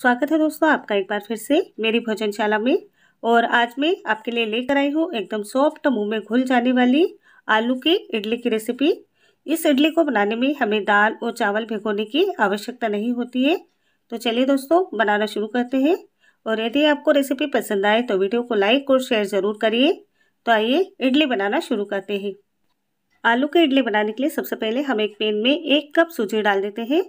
स्वागत है दोस्तों आपका एक बार फिर से मेरी भोजनशाला में और आज मैं आपके लिए लेकर आई हूँ एकदम सॉफ्ट मुंह में घुल जाने वाली आलू के इडली की रेसिपी इस इडली को बनाने में हमें दाल और चावल भिगोने की आवश्यकता नहीं होती है तो चलिए दोस्तों बनाना शुरू करते हैं और यदि आपको रेसिपी पसंद आए तो वीडियो को लाइक और शेयर ज़रूर करिए तो आइए इडली बनाना शुरू करते हैं आलू के इडली बनाने के लिए सबसे पहले हम एक पेन में एक कप सूजी डाल देते हैं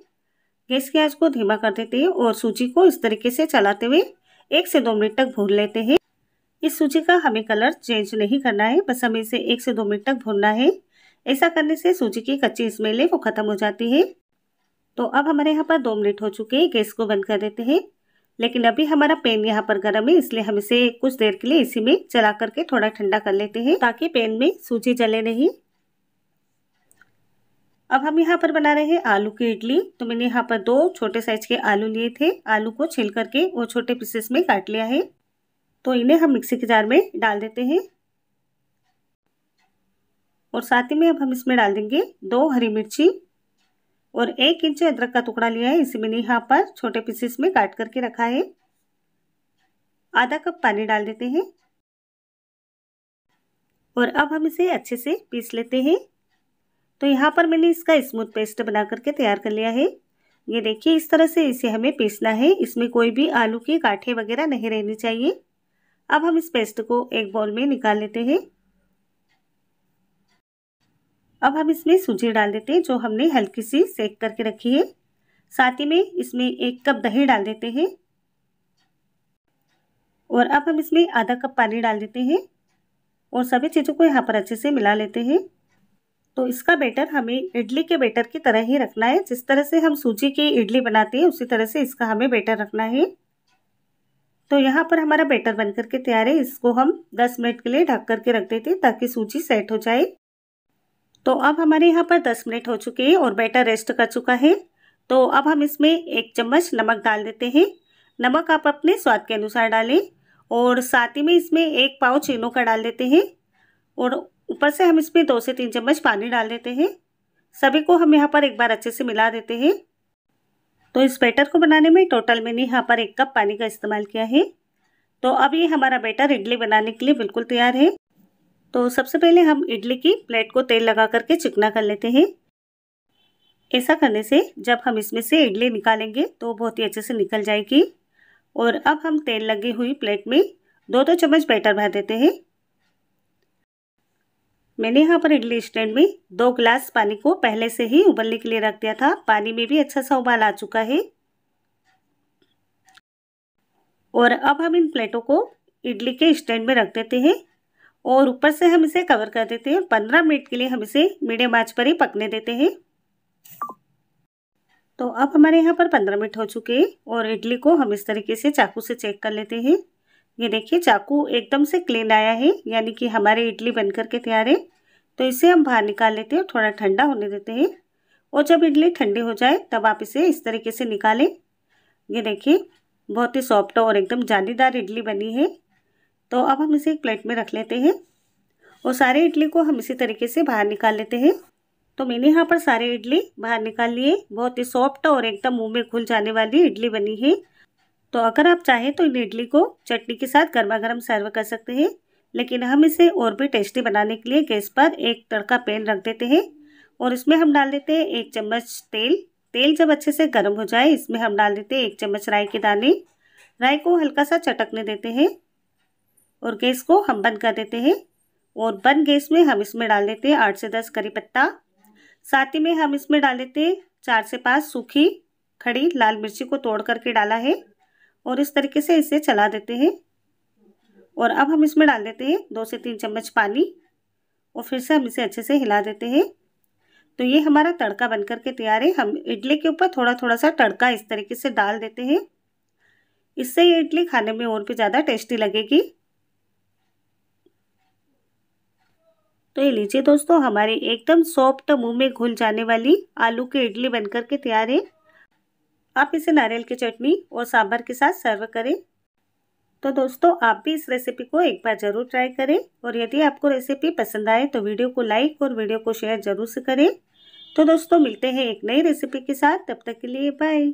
गैस की आंच को धीमा कर देते हैं और सूजी को इस तरीके से चलाते हुए एक से दो मिनट तक भून लेते हैं इस सूजी का हमें कलर चेंज नहीं करना है बस हमें इसे एक से दो मिनट तक भूनना है ऐसा करने से सूजी की कच्ची स्मेल है वो ख़त्म हो जाती है तो अब हमारे यहाँ पर दो मिनट हो चुके हैं गैस को बंद कर देते हैं लेकिन अभी हमारा पेन यहाँ पर गर्म है इसलिए हम इसे कुछ देर के लिए इसी में चला करके थोड़ा ठंडा कर लेते हैं ताकि पेन में सूजी जले नहीं अब हम यहाँ पर बना रहे हैं आलू की इडली तो मैंने यहाँ पर दो छोटे साइज के आलू लिए थे आलू को छिल करके वो छोटे पीसेस में काट लिया है तो इन्हें हम मिक्सी के जार में डाल देते हैं और साथ ही में अब हम इसमें डाल देंगे दो हरी मिर्ची और एक इंच अदरक का टुकड़ा लिया है इसे मैंने यहाँ पर छोटे पीसेस में काट करके रखा है आधा कप पानी डाल देते हैं और अब हम इसे अच्छे से पीस लेते हैं तो यहाँ पर मैंने इसका स्मूथ पेस्ट बना करके तैयार कर लिया है ये देखिए इस तरह से इसे हमें पीसना है इसमें कोई भी आलू के काठे वगैरह नहीं रहने चाहिए अब हम इस पेस्ट को एक बॉल में निकाल लेते हैं अब हम इसमें सूजी डाल देते हैं जो हमने हल्की सी सेक करके रखी है साथ ही में इसमें एक कप दही डाल देते हैं और अब हम इसमें आधा कप पानी डाल देते हैं और सभी चीज़ों को यहाँ पर अच्छे से मिला लेते हैं तो इसका बैटर हमें इडली के बैटर की तरह ही रखना है जिस तरह से हम सूजी की इडली बनाते हैं उसी तरह से इसका हमें बैटर रखना है तो यहाँ पर हमारा बैटर बन करके तैयार है इसको हम 10 मिनट के लिए ढक करके रख देते हैं ताकि सूजी सेट हो जाए तो अब हमारे यहाँ पर 10 मिनट हो चुके हैं और बैटर रेस्ट कर चुका है तो अब हम इसमें एक चम्मच नमक डाल देते हैं नमक आप अपने स्वाद के अनुसार डालें और साथ ही में इसमें एक पाव चीनों का डाल देते हैं और ऊपर से हम इसमें दो से तीन चम्मच पानी डाल देते हैं सभी को हम यहाँ पर एक बार अच्छे से मिला देते हैं तो इस बैटर को बनाने में टोटल मैंने यहाँ पर एक कप पानी का इस्तेमाल किया है तो अब ये हमारा बैटर इडली बनाने के लिए बिल्कुल तैयार है तो सबसे पहले हम इडली की प्लेट को तेल लगा करके चिकना कर लेते हैं ऐसा करने से जब हम इसमें से इडली निकालेंगे तो बहुत ही अच्छे से निकल जाएगी और अब हम तेल लगी हुई प्लेट में दो दो चम्मच बैटर भर देते हैं मैंने यहाँ पर इडली स्टैंड में दो गिलास पानी को पहले से ही उबलने के लिए रख दिया था पानी में भी अच्छा सा उबाल आ चुका है और अब हम इन प्लेटों को इडली के स्टैंड में रख देते हैं और ऊपर से हम इसे कवर कर देते हैं पंद्रह मिनट के लिए हम इसे मीडियम आंच पर ही पकने देते हैं तो अब हमारे यहाँ पर पंद्रह मिनट हो चुके हैं और इडली को हम इस तरीके से चाकू से चेक कर लेते हैं ये देखिए चाकू एकदम से क्लीन आया है यानी कि हमारे इडली बनकर के तैयार है तो इसे हम बाहर निकाल लेते हैं थोड़ा ठंडा होने देते हैं और जब इडली ठंडी हो जाए तब आप इसे इस तरीके से निकालें ये देखिए बहुत ही सॉफ्ट और एकदम जालीदार इडली बनी है तो अब हम इसे एक प्लेट में रख लेते हैं और सारे इडली को हम इसी तरीके से बाहर निकाल लेते हैं तो मैंने यहाँ पर सारे इडली बाहर निकाल लिए बहुत ही सॉफ्ट और एकदम मुँह में घुल जाने वाली इडली बनी है तो अगर आप चाहें तो इन इडली को चटनी के साथ गर्मा गर्म सर्व कर सकते हैं लेकिन हम इसे और भी टेस्टी बनाने के लिए गैस पर एक तड़का पैन रख देते हैं और इसमें हम डाल देते हैं एक चम्मच तेल तेल जब अच्छे से गर्म हो जाए इसमें हम डाल देते हैं एक चम्मच राई के दाने राई को हल्का सा चटकने देते हैं और गैस को हम बंद कर देते हैं और बंद गैस में हम इसमें डाल देते हैं आठ से दस करी पत्ता साथ ही में हम इसमें डाल देते हैं चार से पाँच सूखी खड़ी लाल मिर्ची को तोड़ करके डाला है और इस तरीके से इसे चला देते हैं और अब हम इसमें डाल देते हैं दो से तीन चम्मच पानी और फिर से हम इसे अच्छे से हिला देते हैं तो ये हमारा तड़का बन के तैयार है हम इडली के ऊपर थोड़ा थोड़ा सा तड़का इस तरीके से डाल देते हैं इससे ये इडली खाने में और भी ज़्यादा टेस्टी लगेगी तो ये लीजिए दोस्तों हमारी एकदम सॉफ्ट मुंह में घुल जाने वाली आलू की इडली बनकर के तैयार है आप इसे नारियल की चटनी और सांभर के साथ सर्व करें तो दोस्तों आप भी इस रेसिपी को एक बार ज़रूर ट्राई करें और यदि आपको रेसिपी पसंद आए तो वीडियो को लाइक और वीडियो को शेयर ज़रूर से करें तो दोस्तों मिलते हैं एक नई रेसिपी के साथ तब तक के लिए बाय